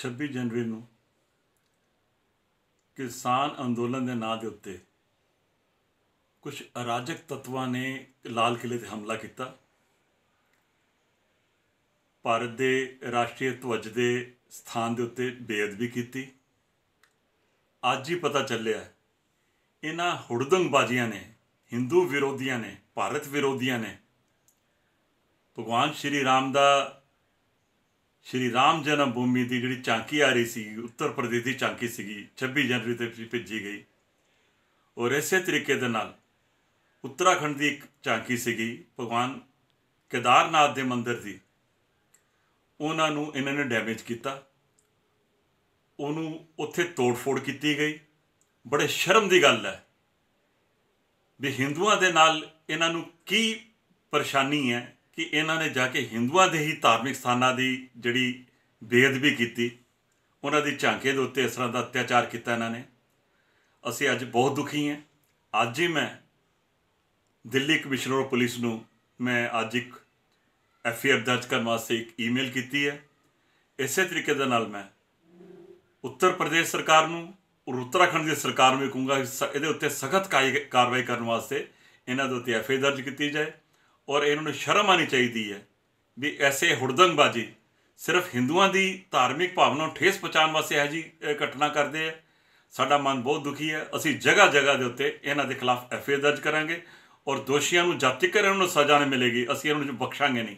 26 ਜਨਵਰੀ ਨੂੰ ਕਿਸਾਨ ਅੰਦੋਲਨ ਦੇ ਨਾਂ ਦੇ ਉੱਤੇ ਕੁਝ ਅਰਾਜਕ ਤੱਤਵਾਂ ਨੇ ਲਾਲ ਕਿਲੇ ਤੇ ਹਮਲਾ ਕੀਤਾ ਭਾਰਤ ਦੇ ਰਾਸ਼ਟਰੀ ਧਵਜ ਦੇ ਸਥਾਨ ਦੇ ਉੱਤੇ ਬੇਅਦਬੀ ਕੀਤੀ ਅੱਜ ਹੀ ਪਤਾ ਚੱਲਿਆ ਇਹਨਾਂ ਹੁੜਦੰਗਬਾਜ਼ੀਆਂ ਨੇ ਹਿੰਦੂ ਵਿਰੋਧੀਆਂ ਨੇ ਭਾਰਤ ਵਿਰੋਧੀਆਂ ਨੇ ਭਗਵਾਨ ਸ਼੍ਰੀ ਰਾਮ ਦਾ ਸ਼੍ਰੀ ਰਾਮ ਜਨਮ ਭੂਮੀ ਦੀ ਜਿਹੜੀ ਚਾਂਕੀ ਆ ਰਹੀ ਸੀ ਉੱਤਰ ਪ੍ਰਦੇਸ਼ ਦੀ ਚਾਂਕੀ ਸੀਗੀ 26 ਜਨਵਰੀ ਤੇ ਭੇਜੀ ਗਈ ਔਰ ਇਸੇ ਤਰੀਕੇ ਦੇ ਨਾਲ ਉੱਤਰਾਖੰਡ ਦੀ ਇੱਕ ਚਾਂਕੀ ਸੀਗੀ ਭਗਵਾਨ ਕੇਦਾਰਨਾਥ ਦੇ ਮੰਦਿਰ ਦੀ ਉਹਨਾਂ ਨੂੰ ਇਹਨਾਂ ਨੇ ਡੈਮੇਜ ਕੀਤਾ ਉਹਨੂੰ ਉੱਥੇ ਤੋੜਫੋੜ ਕੀਤੀ ਗਈ ਬੜੇ ਸ਼ਰਮ ਦੀ ਗੱਲ ਹੈ ਵੀ ਹਿੰਦੂਆਂ ਦੇ ਨਾਲ ਇਹਨਾਂ ਨੂੰ ਕੀ ਪਰੇਸ਼ਾਨੀ ਹੈ ਕਿ ਇਹਨਾਂ ਨੇ ਜਾ ਕੇ ਹਿੰਦੂਆਂ ਦੇ ਹੀ ਧਾਰਮਿਕ ਸਥਾਨਾਂ ਦੀ ਜਿਹੜੀ ਬੇਅਦਬੀ ਕੀਤੀ ਉਹਨਾਂ ਦੀ ਝਾਂਕੇ ਦੇ ਉੱਤੇ ਇਸ ਤਰ੍ਹਾਂ ਦਾ ਅਤਿਆਚਾਰ ਕੀਤਾ ਇਹਨਾਂ ਨੇ ਅਸੀਂ ਅੱਜ ਬਹੁਤ ਦੁਖੀ ਹਾਂ ਅੱਜ ਹੀ ਮੈਂ ਦਿੱਲੀ ਕਮਿਸ਼ਨਰ ਪੁਲਿਸ ਨੂੰ ਮੈਂ ਅੱਜ ਇੱਕ ਐਫ ਆਰ ਦਰਜ ਕਰਨ ਵਾਸਤੇ ਇੱਕ ਈਮੇਲ ਕੀਤੀ ਹੈ ਇਸੇ ਤਰੀਕੇ ਦੇ ਨਾਲ ਮੈਂ ਉੱਤਰ ਪ੍ਰਦੇਸ਼ ਸਰਕਾਰ ਨੂੰ ਔਰ ਉੱਤਰਾਖੰਡ ਦੀ ਸਰਕਾਰ ਨੂੰ ਕਹੂੰਗਾ ਇਹਦੇ ਉੱਤੇ ਸਖਤ ਕਾਰਵਾਈ ਕਰਨ ਵਾਸਤੇ ਇਹਨਾਂ ਦੇ ਉੱਤੇ ਐਫ ਦਰਜ ਕੀਤੀ ਜਾਏ ਔਰ ਇਹਨਾਂ ਨੂੰ ਸ਼ਰਮ ਆਣੀ ਚਾਹੀਦੀ ਹੈ ਵੀ ਐਸੇ ਹੁੜਦੰਗਬਾਜ਼ੀ ਸਿਰਫ ਹਿੰਦੂਆਂ ਦੀ ਧਾਰਮਿਕ ਭਾਵਨਾ ਨੂੰ ਠੇਸ ਪਹੁੰਚਾਉਣ ਵਾਸਤੇ ਇਹ ਜੀ ਘਟਨਾ ਕਰਦੇ ਆ ਸਾਡਾ ਮਨ ਬਹੁਤ ਦੁਖੀ ਹੈ ਅਸੀਂ ਜਗ੍ਹਾ ਜਗ੍ਹਾ ਦੇ ਉੱਤੇ ਇਹਨਾਂ ਦੇ ਖਿਲਾਫ ਐਫਏ ਦਰਜ ਕਰਾਂਗੇ ਔਰ ਦੋਸ਼ੀਆਂ ਨੂੰ ਜਦ ਤੱਕ ਇਹਨਾਂ ਨੂੰ ਸਜ਼ਾ ਨਹੀਂ ਮਿਲੇਗੀ ਅਸੀਂ ਇਹਨਾਂ ਨੂੰ ਬਖਸ਼ਾਂਗੇ ਨਹੀਂ